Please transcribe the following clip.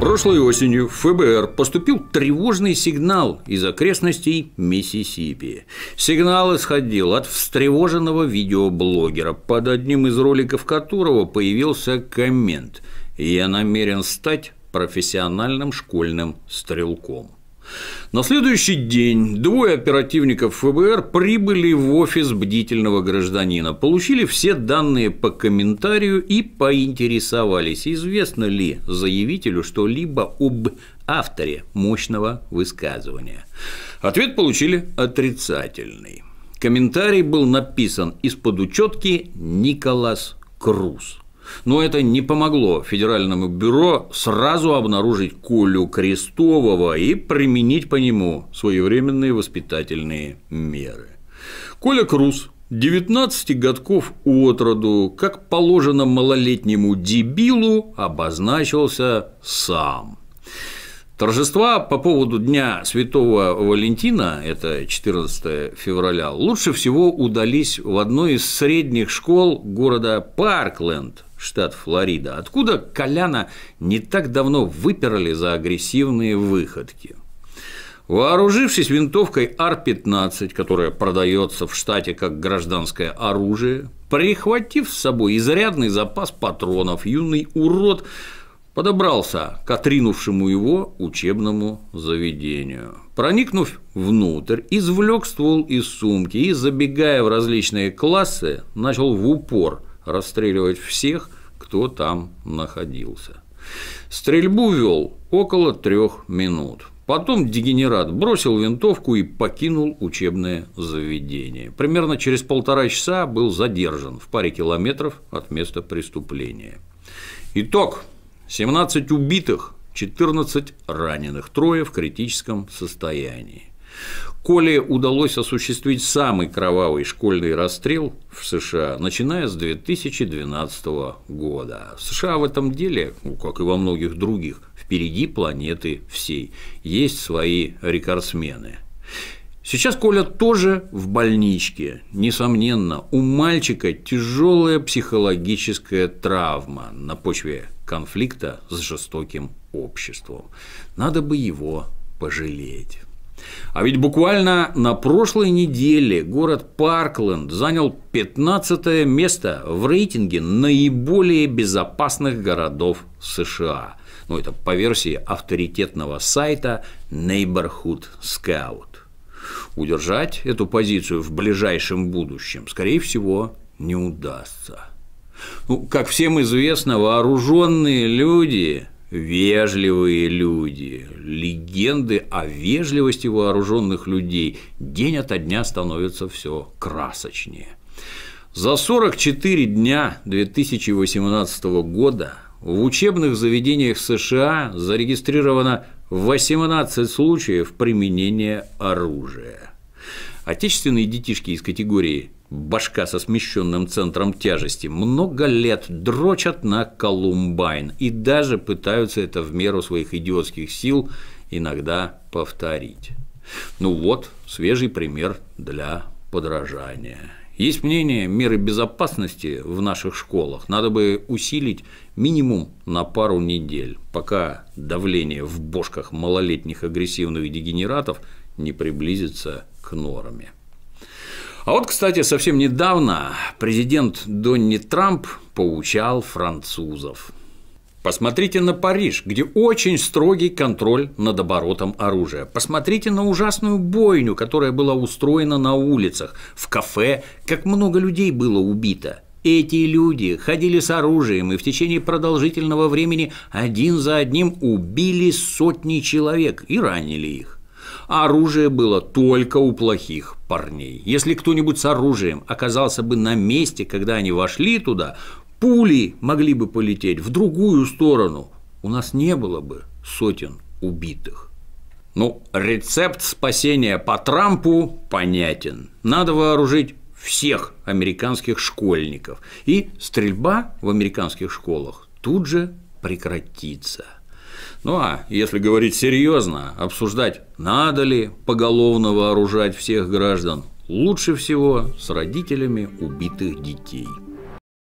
Прошлой осенью в ФБР поступил тревожный сигнал из окрестностей Миссисипи. Сигнал исходил от встревоженного видеоблогера, под одним из роликов которого появился коммент «Я намерен стать профессиональным школьным стрелком». На следующий день двое оперативников ФБР прибыли в офис бдительного гражданина, получили все данные по комментарию и поинтересовались, известно ли заявителю что-либо об авторе мощного высказывания. Ответ получили отрицательный. Комментарий был написан из-под учетки Николас Круз. Но это не помогло Федеральному бюро сразу обнаружить Колю Крестового и применить по нему своевременные воспитательные меры. Коля Крус 19 годков от роду, как положено малолетнему дебилу, обозначился сам. Торжества по поводу Дня Святого Валентина, это 14 февраля, лучше всего удались в одной из средних школ города Паркленд, штат Флорида, откуда Коляна не так давно выперли за агрессивные выходки. Вооружившись винтовкой Ар-15, которая продается в штате как гражданское оружие, прихватив с собой изрядный запас патронов, юный урод подобрался к отринувшему его учебному заведению. Проникнув внутрь, извлек ствол из сумки и, забегая в различные классы, начал в упор – расстреливать всех, кто там находился. Стрельбу вел около трех минут. Потом дегенерат бросил винтовку и покинул учебное заведение. Примерно через полтора часа был задержан в паре километров от места преступления. Итог. 17 убитых, 14 раненых, трое в критическом состоянии. Коле удалось осуществить самый кровавый школьный расстрел в США, начиная с 2012 года. США в этом деле, ну, как и во многих других, впереди планеты всей. Есть свои рекордсмены. Сейчас Коля тоже в больничке. Несомненно, у мальчика тяжелая психологическая травма на почве конфликта с жестоким обществом. Надо бы его пожалеть. А ведь буквально на прошлой неделе город Паркленд занял 15 место в рейтинге наиболее безопасных городов США. Ну, это по версии авторитетного сайта Neighborhood Scout. Удержать эту позицию в ближайшем будущем, скорее всего, не удастся. Ну, как всем известно, вооруженные люди Вежливые люди, легенды о вежливости вооруженных людей день ото дня становятся все красочнее. За 44 дня 2018 года в учебных заведениях США зарегистрировано 18 случаев применения оружия. Отечественные детишки из категории башка со смещенным центром тяжести, много лет дрочат на Колумбайн и даже пытаются это в меру своих идиотских сил иногда повторить. Ну вот, свежий пример для подражания. Есть мнение, меры безопасности в наших школах надо бы усилить минимум на пару недель, пока давление в бошках малолетних агрессивных дегенератов не приблизится к норме. А вот, кстати, совсем недавно президент Донни Трамп поучал французов. Посмотрите на Париж, где очень строгий контроль над оборотом оружия. Посмотрите на ужасную бойню, которая была устроена на улицах, в кафе, как много людей было убито. Эти люди ходили с оружием и в течение продолжительного времени один за одним убили сотни человек и ранили их а оружие было только у плохих парней. Если кто-нибудь с оружием оказался бы на месте, когда они вошли туда, пули могли бы полететь в другую сторону. У нас не было бы сотен убитых. Ну, рецепт спасения по Трампу понятен. Надо вооружить всех американских школьников. И стрельба в американских школах тут же прекратится. Ну а если говорить серьезно, обсуждать, надо ли поголовно вооружать всех граждан, лучше всего с родителями убитых детей.